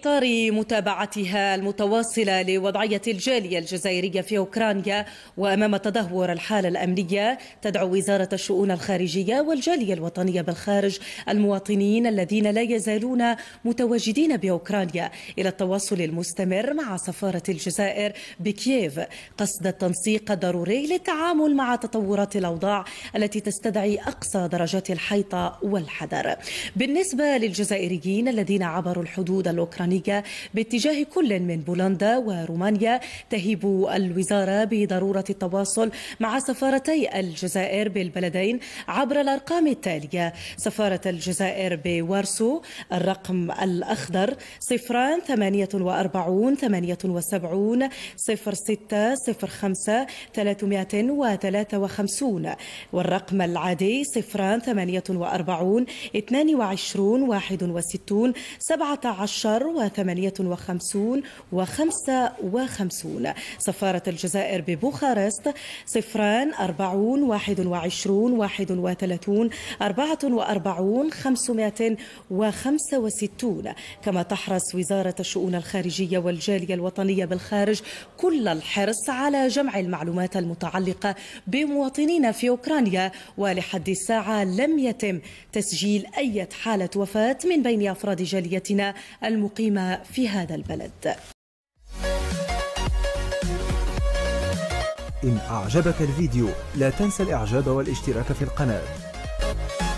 إطار متابعتها المتواصلة لوضعية الجالية الجزائرية في أوكرانيا وأمام تدهور الحالة الأمنية تدعو وزارة الشؤون الخارجية والجالية الوطنية بالخارج المواطنين الذين لا يزالون متواجدين بأوكرانيا إلى التواصل المستمر مع سفارة الجزائر بكييف قصد التنسيق الضروري للتعامل مع تطورات الأوضاع التي تستدعي أقصى درجات الحيطة والحذر بالنسبة للجزائريين الذين عبروا الحدود الأوكرانية المعنية باتجاه كل من بولندا ورومانيا تهيب الوزارة بضرورة التواصل مع سفارتي الجزائر بالبلدين عبر الأرقام التالية سفارة الجزائر بوارسو الرقم الأخضر صفران 48 78 06 05 353 والرقم العادي صفران 48 22 61 17 58 و 55 سفارة الجزائر ببوخارست وثلاثون 40 21 31 44 565 كما تحرص وزارة الشؤون الخارجية والجالية الوطنية بالخارج كل الحرص على جمع المعلومات المتعلقة بمواطنين في أوكرانيا ولحد الساعة لم يتم تسجيل أي حالة وفاة من بين أفراد جاليتنا المقيمة المقيمة في هذا البلد إن أعجبك الفيديو لا تنسى الإعجاب والاشتراك في القناة